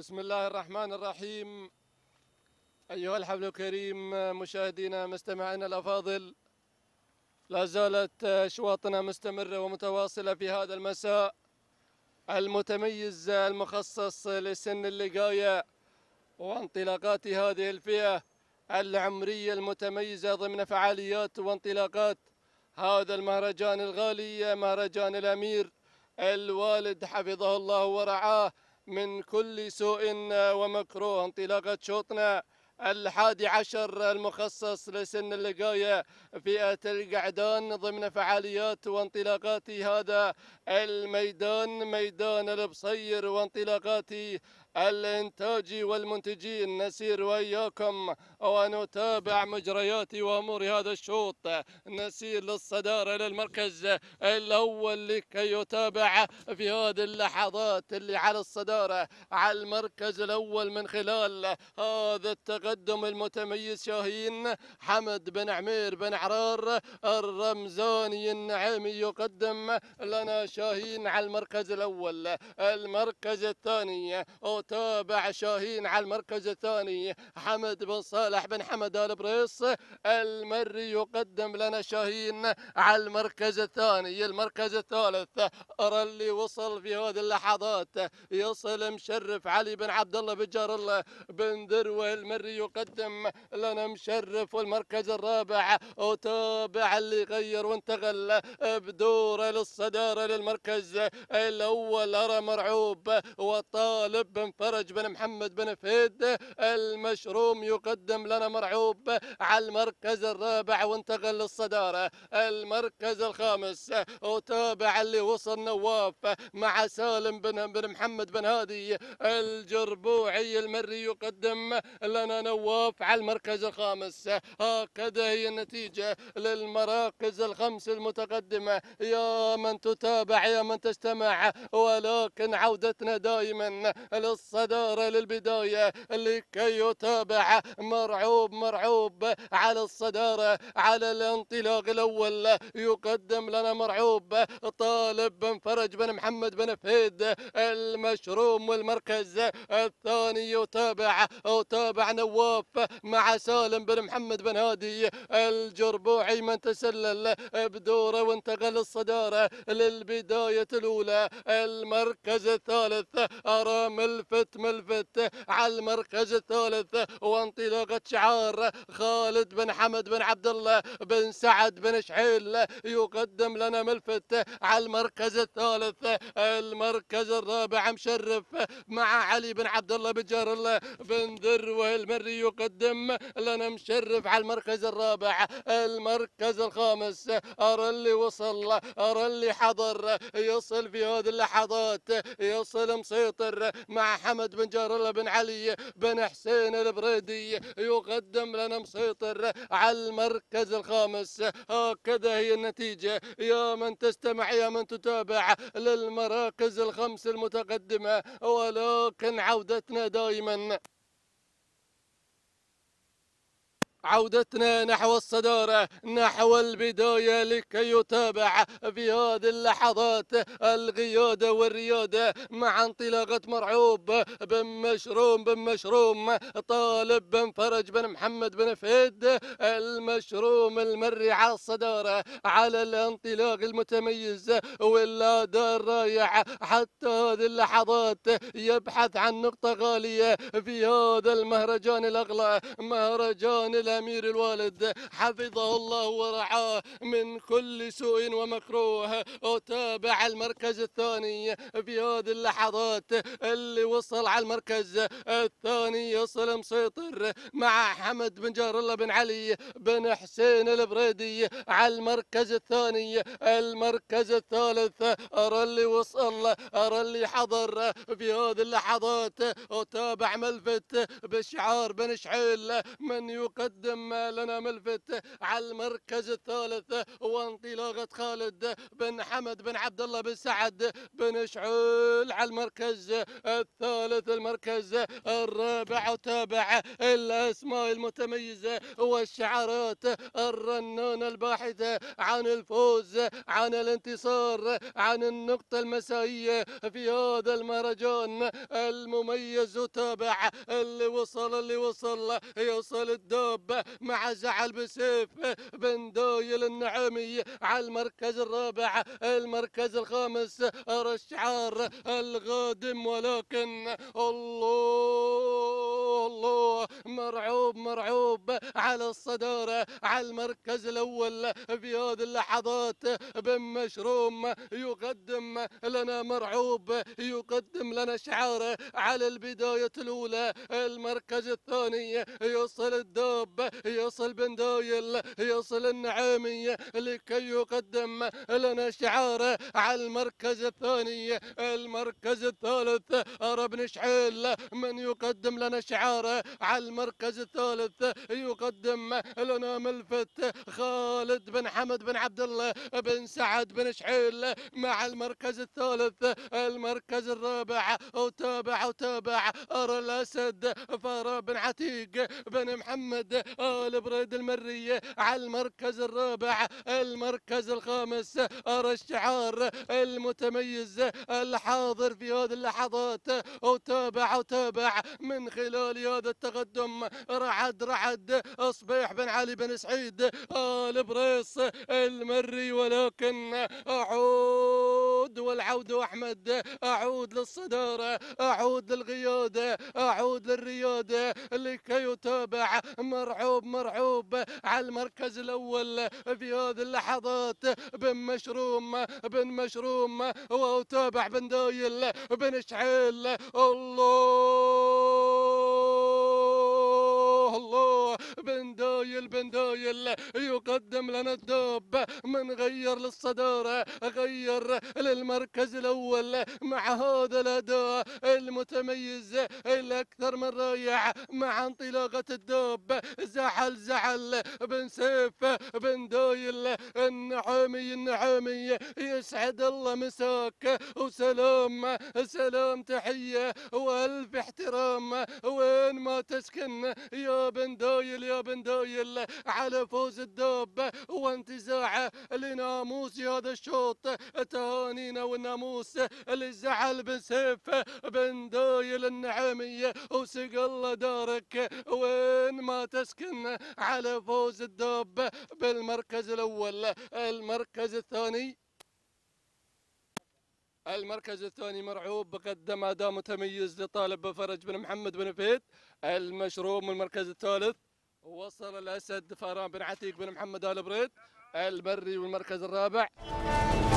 بسم الله الرحمن الرحيم أيها الحفل الكريم مشاهدينا مستمعينا الأفاضل لا زالت أشواطنا مستمرة ومتواصلة في هذا المساء المتميز المخصص لسن اللقاية وانطلاقات هذه الفئة العمرية المتميزة ضمن فعاليات وانطلاقات هذا المهرجان الغالي مهرجان الأمير الوالد حفظه الله ورعاه من كل سوء ومكروه انطلاقة شوطنا الحادي عشر المخصص لسن اللقاية فئة القعدان ضمن فعاليات وانطلاقات هذا الميدان ميدان البصير وانطلاقات الإنتاج والمنتجين نسير وإياكم ونتابع مجريات وأمور هذا الشوط نسير للصدارة للمركز الأول لكي يتابع في هذه اللحظات اللي على الصدارة على المركز الأول من خلال هذا التقدم المتميز شاهين حمد بن عمير بن عرار الرمزاني النعيمي يقدم لنا شاهين على المركز الأول المركز الثاني وتابع شاهين على المركز الثاني حمد بن صالح بن حمد آل بريص المري يقدم لنا شاهين على المركز الثاني المركز الثالث أرى اللي وصل في هذه اللحظات يصل مشرف علي بن عبد الله بجار الله بن دروه المري يقدم لنا مشرف والمركز الرابع وتابع اللي غير وانتقل بدوره للصدارة للمركز الأول أرى مرعوب وطالب بن فرج بن محمد بن فهد المشروم يقدم لنا مرعوب على المركز الرابع وانتقل للصدارة المركز الخامس وتابع اللي وصل نواف مع سالم بن, بن محمد بن هادي الجربوعي المري يقدم لنا نواف على المركز الخامس هكذا هي النتيجة للمراكز الخمس المتقدمة يا من تتابع يا من تستمع ولكن عودتنا دائما الصدارة للبداية لكي يتابع مرعوب مرعوب على الصدارة على الانطلاق الأول يقدم لنا مرعوب طالب بن فرج بن محمد بن فهيد المشروم والمركز الثاني يتابع وتابع نواف مع سالم بن محمد بن هادي الجربوعي من تسلل بدوره وانتقل الصدارة للبداية الأولى المركز الثالث أرامل ملفت ملفت على المركز الثالث وانطلاقة شعار خالد بن حمد بن عبد الله بن سعد بن شحيل يقدم لنا ملفت على المركز الثالث المركز الرابع مشرف مع علي بن عبد الله بن جار الله بن ذروه المري يقدم لنا مشرف على المركز الرابع المركز الخامس ارى اللي وصل ارى اللي حضر يصل في هذه اللحظات يصل مسيطر مع حمد بن جار الله بن علي بن حسين البريدي يقدم لنا مسيطر على المركز الخامس هكذا هي النتيجة يا من تستمع يا من تتابع للمراكز الخمس المتقدمة ولكن عودتنا دائما عودتنا نحو الصدارة نحو البداية لكي يتابع في هذه اللحظات القيادة والريادة مع انطلاقة مرعوب بن مشروم بن مشروم طالب بن فرج بن محمد بن فهد المشروم المري على الصدارة على الانطلاق المتميز والأداء الرائع حتى هذه اللحظات يبحث عن نقطة غالية في هذا المهرجان الأغلى مهرجان الأمير الوالد حفظه الله ورعاه من كل سوء ومكروه أتابع المركز الثاني في هذه اللحظات اللي وصل على المركز الثاني يصل مسيطر مع حمد بن جار الله بن علي بن حسين البريدي على المركز الثاني المركز الثالث أرى اللي وصل أرى اللي حضر في هذه اللحظات أتابع ملفت بشعار بن شعيل من يقدم يقدم لنا ملفت على المركز الثالث وانطلاقة خالد بن حمد بن عبد الله بن سعد بن شعول على المركز الثالث المركز الرابع وتابع الأسماء المتميزة والشعارات الرنانة الباحثة عن الفوز عن الانتصار عن النقطة المسائية في هذا المهرجان المميز وتابع اللي وصل اللي وصل يوصل الدوب الرابع مع زعل بسيف بن دويل النعمي على المركز الرابع المركز الخامس رشعار الغادم ولكن الله الله مرعوب مرعوب على الصدارة على المركز الأول في هذه اللحظات بن مشروم يقدم لنا مرعوب يقدم لنا شعاره على البداية الأولى المركز الثاني يصل الدوب يصل بن دويل يصل النعيمي لكي يقدم لنا شعار على المركز الثاني المركز الثالث أرى بن شعيل من يقدم لنا شعار على المركز الثالث يقدم لنا ملفت خالد بن حمد بن عبد الله بن سعد بن شعيل مع المركز الثالث المركز الرابع وتابع وتابع أرى الأسد فارا بن عتيق بن محمد البريد المرية على المركز الرابع المركز الخامس أرى الشعار المتميز الحاضر في هذه اللحظات وتابع وتابع من خلال هذا التقدم رعد رعد صبيح بن علي بن سعيد البريص المري ولكن أعود العودة أحمد أعود للصدارة أعود للقيادة أعود للريادة لكي يتابع مرعوب مرعوب على المركز الأول في هذه اللحظات بن مشروم بن مشروم وأتابع بن دايل بن شعيل الله الله بن دايل دايل بن دايل يقدم لنا الدوب من غير للصدارة غير للمركز الأول مع هذا الأداء المتميز الأكثر من رائع مع انطلاقة الدوب زعل زعل بن سيف بن دايل النعامي النعامي يسعد الله مساك وسلام سلام تحية وألف احترام وين ما تسكن يا بن دايل يا بن دايل الفايل على فوز الدب وانتزاعه لناموس هذا الشوط تهانينا والناموس للزعل بن سيف بن دايل النعمي وسق الله دارك وين ما تسكن على فوز الدب بالمركز الاول المركز الثاني المركز الثاني مرعوب قدم اداء متميز لطالب فرج بن محمد بن فهد المشروب من المركز الثالث وصل الاسد فاران بن عتيق بن محمد ال بريد البري والمركز الرابع